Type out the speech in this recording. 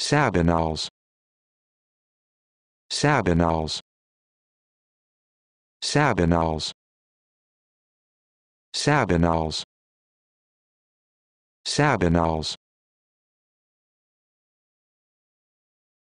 Sabinals. Sabinals. Sabinals. Sabinals. Sabinals.